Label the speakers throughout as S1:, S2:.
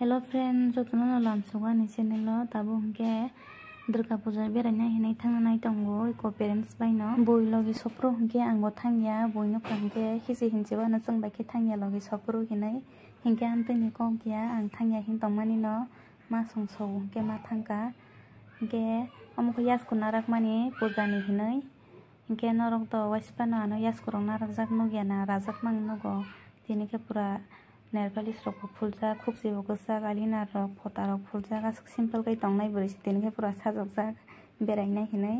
S1: hello friend जोतना लाम सोगानि चेनेल ताबो हंगे दुर्गा पूजा बेरायना हेनाय थांना नायदोंगो इको पेरेंट्स बायनो बय लगे सप्रो हंगे आंगो थांया बयनो खांगे हिजे हिनजेबानो जों बाखि थांया लगे सप्रो हेनाय हेंगे आंतनि कंगिया आं थांया हिनदोंमानि न मा संसौ हंगे मा थांगा हंगे अमुखो यासखौ नाराकमानि पूजानि हेनाय हंगे नरक दो वाइसपानो आनो यासखौ रं नाराकजाक नगियाना राजाक मां नगो जेनिखे पुरा নেৰপালিছ ৰ ফুলজা খুব জীৱকোচাক আলিনাৰ ৰ ফটা ৰ ফুলজাক চিম্পলকৈ টংনাই বুলিছে তেনেকৈ পূৰা চাজকজাক বেৰাইনাইখিনি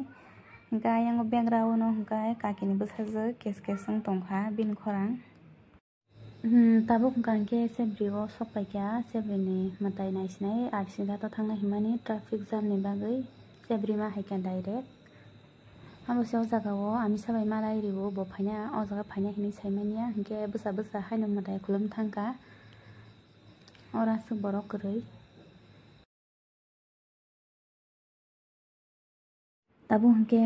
S1: গাই আঙো বেংৰা অনো গাই কাকিনিবো চাজো কেচ কেচং টংখা বিন খৰাং তাবো গাংকে চেব্ৰিব চপাইকীয়া চেব্ৰিনি মাতাই নাইছিনাই আৰ্চিঘাটত থাকি সিমানেই ট্ৰাফিক জামনি বাগৈ চেব্ৰিমা হাইকা ডাইৰেক্ট हामोसेव जागाव आमी साबाय मालायरिबो बफायना अजगा फायना हिनि सायमानिया हंके बसा बसा हायनो मदाय खुलम थांका ओरासु बरो करै ताबु हंके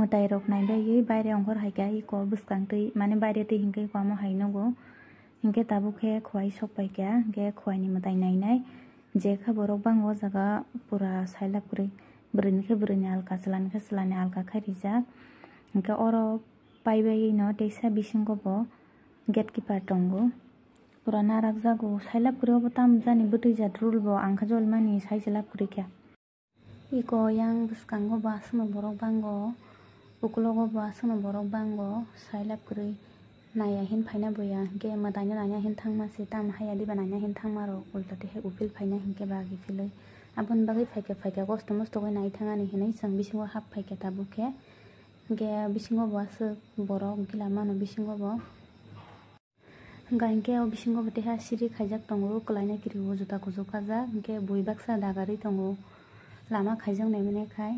S1: मदाय रोग नायबाय यै बायरे अंगर हायका इ को बुसकांतै माने बायरे ते हिंके को आमो हायनोगो हिंके ताबु खे खवाय सब पाइका गे खवायनि मदाय नायनाय जेखा बरो बांगो जागा पुरा साइलाप करै berin ke berinya alka selan ke selannya alka kariza ke oro pai bayi no desa bising kopo get kipar tonggo purana raksa go sailap kuri opo tamza ni butu jadrul bo angka jolma ni sai jelap kuri kya iko yang buskanggo basma borok banggo ukulogo basma borok banggo sailap kuri Naiya হিন ফাইনা বইয়া হিংকে মতাইনা নাইয়া হিন থাংমাছি তাম হাইয়া দিবা নাইনা হিন থাংমাৰ উল্টাতে সেই উফিল ফাইনা হিংকে বাগি ফিলৈ আপোন বাগি ফাইকে ফাইকে কষ্ট মষ্টকৈ নাই থাঙানি হেনে চাং বিচিং হাপ ফাইকে তাবোকে গে বিচিং বাছে বৰ গিলা মানুহ বিচিং ব গাইকে আৰু বিচিংগ বেটেহা চিৰি খাইজাক টঙৰো কলাইনে কিৰিব জোতা কোজো কাজা গে বই বাক্সা দাগাৰি টঙৰো লামা খাইজাক নেমেনে খায়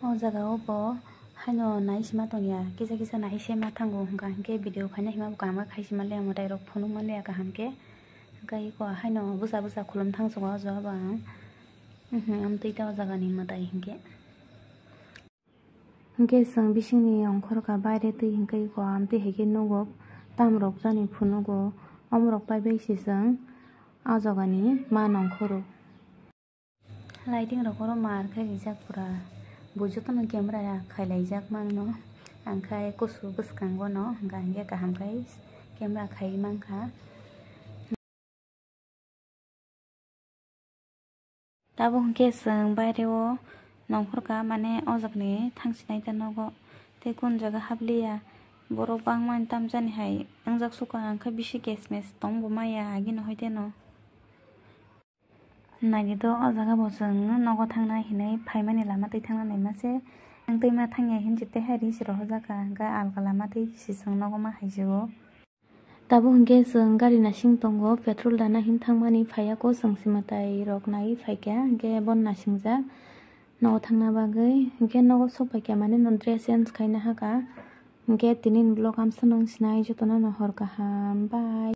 S1: 어 자가 오버 하노 나이시마 동야 기자기자 나이시마 탕고 한가 함께 비디오 가냐 히마 부가마 가이시마 레모 다이로 포노마 레아가 함께 그러니까 이거 하노 부사부사 콜럼 탕소가 어서 봐 아무튼 이따 자가 니마다 이게 함께 성 비싱니 엉커가 바이레 뜨 인가 이거 아무튼 해게 노고 담럭 자니 푸노고 어머럭 바이베시성 아저가니 만 엉커로 라이팅 러고로 마르카 기자 뿌라 bujukan camera ra khailajak mang no angkha kusu bwskango no hingka hingke kaham kai camera khai mangkha tabo hingke chung baireo nongkhorka mane ojakni thangsinai tanogo tei kun jaga habliya borok bangmani tamjani hai ongjak suka angkha bisi kesmes tongbomaya agino hoiteno 나이도 어자가 보증 너고 탕나 히네 파이만이 라마 떼 탕나 내마세 앙떼마 탕야 힌지떼 해리 싫어 허자가 가 알가 라마 떼 시성 너고마 하이지고 다보 흥게 승 가리나 싱동고 페트롤 다나 힌 탕마니 파야고 성심마타이 럭나이 파이게 흥게 번나 싱자 너고 탕나 바게 흥게 너고 소파게 마네 논드레 센스 카이나 하가 흥게 디닌 블로그 함서 농시나이 조토나 너허가 함 바이